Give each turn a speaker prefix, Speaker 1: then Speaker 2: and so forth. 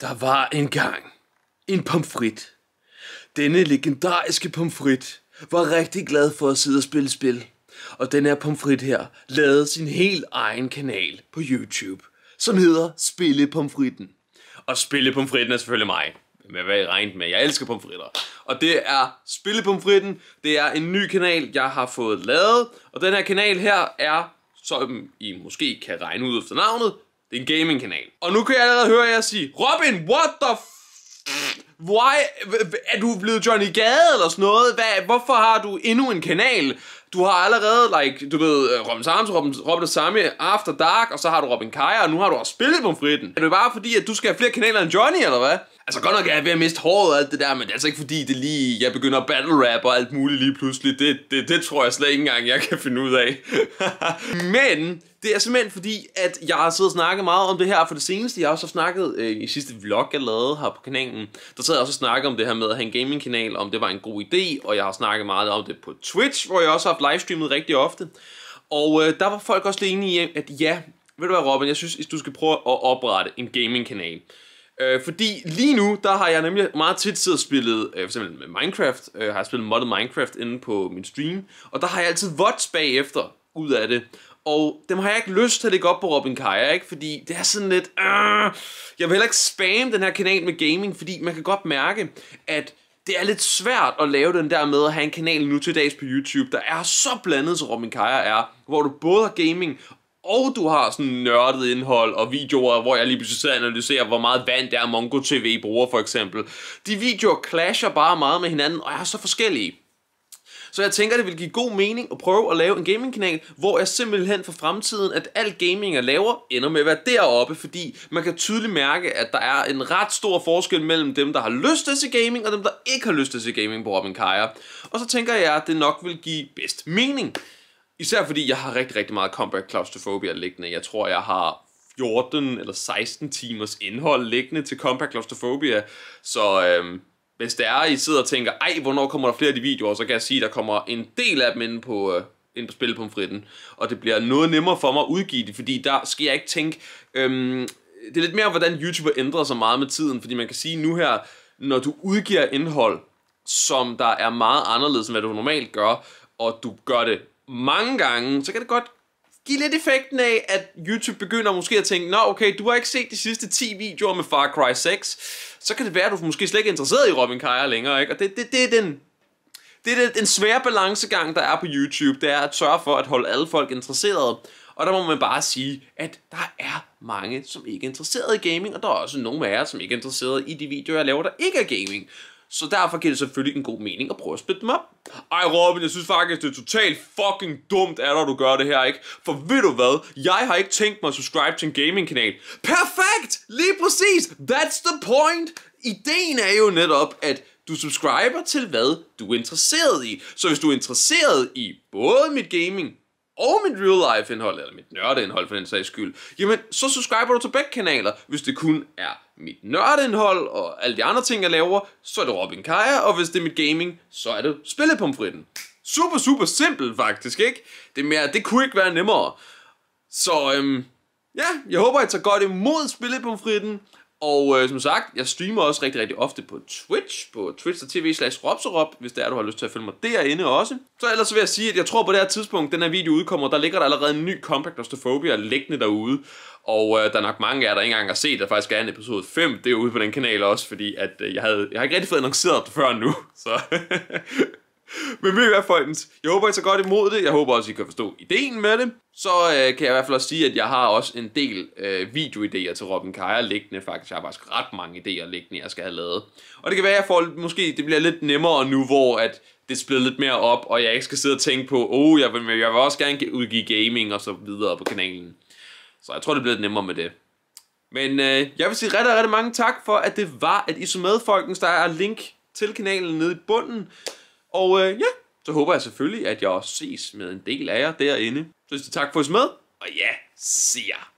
Speaker 1: Der var engang en pomfrit. Denne legendariske pomfrit var rigtig glad for at sidde og spille spil. Og den her pomfrit her lavede sin helt egen kanal på YouTube, som hedder Spille Pomfritten. Og Spille Pomfritten er selvfølgelig mig. Men hvad I regnet med. Jeg elsker pomfritter. Og det er Spille Pomfritten. Det er en ny kanal, jeg har fået lavet. Og den her kanal her er, som I måske kan regne ud efter navnet, det er en gaming-kanal. Og nu kan jeg allerede høre jer sige, Robin, what the f... Why? Er du blevet Johnny Gade eller sådan noget? Hvad? Hvorfor har du endnu en kanal? Du har allerede, like, du ved, øh, Robin Sams, Robin, Robin Sami, After Dark, og så har du Robin Kaja, og nu har du også spillet på fritten. Er det bare fordi, at du skal have flere kanaler end Johnny, eller hvad? Altså godt nok er jeg ved at miste håret og alt det der, men det er altså ikke fordi, det lige, jeg begynder at battle rap og alt muligt lige pludselig. Det, det, det tror jeg slet ikke engang, jeg kan finde ud af. men det er simpelthen fordi, at jeg har siddet og snakket meget om det her, for det seneste, jeg også snakket øh, i sidste vlog, jeg lavede her på kanalen, der sad jeg også og snakkede om det her med at have en gaming-kanal, om det var en god idé, og jeg har snakket meget om det på Twitch, hvor jeg også har haft livestreamet rigtig ofte. Og øh, der var folk også lige enige i, at ja, ved du hvad Robin, jeg synes, du skal prøve at oprette en gaming-kanal. Øh, fordi lige nu, der har jeg nemlig meget tit siddet og spillet, øh, for eksempel med Minecraft, øh, har jeg spillet modded Minecraft inde på min stream, og der har jeg altid VODs bagefter ud af det. Og dem har jeg ikke lyst til at lægge op på Robin Kaja, ikke? Fordi det er sådan lidt... Øh, jeg vil heller ikke spamme den her kanal med gaming, fordi man kan godt mærke, at det er lidt svært at lave den der med at have en kanal nu til dags på YouTube, der er så blandet, som Robin Kaja er, hvor du både har gaming og du har sådan nørdet indhold og videoer, hvor jeg lige pludselig sidder og analyserer, hvor meget vand der er, MongoTV bruger for eksempel. De videoer clasher bare meget med hinanden, og er så forskellige. Så jeg tænker, det vil give god mening at prøve at lave en gamingkanal, hvor jeg simpelthen for fremtiden, at alt gaming jeg laver, ender med at være deroppe, fordi man kan tydeligt mærke, at der er en ret stor forskel mellem dem, der har lyst til at se gaming, og dem, der ikke har lyst til at se gaming på Robin Kaja. Og så tænker jeg, at det nok vil give bedst mening. Især fordi jeg har rigtig, rigtig meget combat claustrophobia liggende. Jeg tror, jeg har 14 eller 16 timers indhold liggende til Compact Claustrophobia. Så øhm, hvis det er, I sidder og tænker, ej, hvornår kommer der flere af de videoer, så kan jeg sige, at der kommer en del af dem inde på, øh, ind på Spillepomfritten. Og det bliver noget nemmere for mig at udgive det, fordi der skal jeg ikke tænke... Øhm, det er lidt mere, hvordan YouTuber ændrer sig meget med tiden, fordi man kan sige nu her, når du udgiver indhold, som der er meget anderledes, end hvad du normalt gør, og du gør det mange gange, så kan det godt give lidt effekten af, at YouTube begynder måske at tænke, nå okay, du har ikke set de sidste 10 videoer med Far Cry 6, så kan det være, at du måske slet ikke er interesseret i Robin Kaja længere, ikke? Og det, det, det er den det er den svære balancegang, der er på YouTube, det er at sørge for at holde alle folk interesserede. Og der må man bare sige, at der er mange, som ikke er interesseret i gaming, og der er også nogle af jer, som ikke er interesseret i de videoer, jeg laver, der ikke er gaming. Så derfor giver det selvfølgelig en god mening at prøve at splitte dem op. Ej Robin, jeg synes faktisk, det er totalt fucking dumt, at du gør det her, ikke? For ved du hvad? Jeg har ikke tænkt mig at subscribe til en gaming-kanal. Perfekt! Lige præcis! That's the point! Ideen er jo netop, at du subscriber til hvad du er interesseret i. Så hvis du er interesseret i både mit gaming og mit real life indhold, eller mit indhold for den sags skyld, jamen så subscriber du til begge kanaler. Hvis det kun er mit nørdeindhold og alle de andre ting, jeg laver, så er det Robin Kaja, og hvis det er mit gaming, så er det Spillepomfritten. Super, super simpelt faktisk, ikke? Det, mere, det kunne ikke være nemmere. Så øhm, ja, jeg håber, I tager godt imod Spillepomfritten, og øh, som sagt, jeg streamer også rigtig, rigtig ofte på Twitch, på twitch.tv slash ropserop, hvis der er, du har lyst til at følge mig derinde også. Så ellers vil jeg sige, at jeg tror på det her tidspunkt, den her video udkommer, der ligger der allerede en ny Compact Ostophobia liggende derude. Og øh, der er nok mange af jer, der ikke engang har set, der faktisk er en episode 5, det er ude på den kanal også, fordi at, øh, jeg, havde, jeg har ikke rigtig fået annonceret det før nu, så... Men ved I hvad, folkens? Jeg håber, I tager godt imod det. Jeg håber også, I kan forstå ideen med det. Så øh, kan jeg i hvert fald også sige, at jeg har også en del øh, videoidéer til Robin Kaja liggende. Faktisk jeg har faktisk ret mange idéer liggende, jeg skal have lavet. Og det kan være, at jeg får, måske det bliver lidt nemmere nu, hvor at det splitter lidt mere op, og jeg ikke skal sidde og tænke på, oh, jeg vil, jeg vil også gerne udgive gaming og så videre på kanalen. Så jeg tror, det bliver lidt nemmere med det. Men øh, jeg vil sige rigtig, rigtig mange tak for, at det var, at I så med, folkens. Der er link til kanalen nede i bunden. Og øh, ja, så håber jeg selvfølgelig, at jeg også ses med en del af jer derinde. Så tak for at med, og ja, se jer.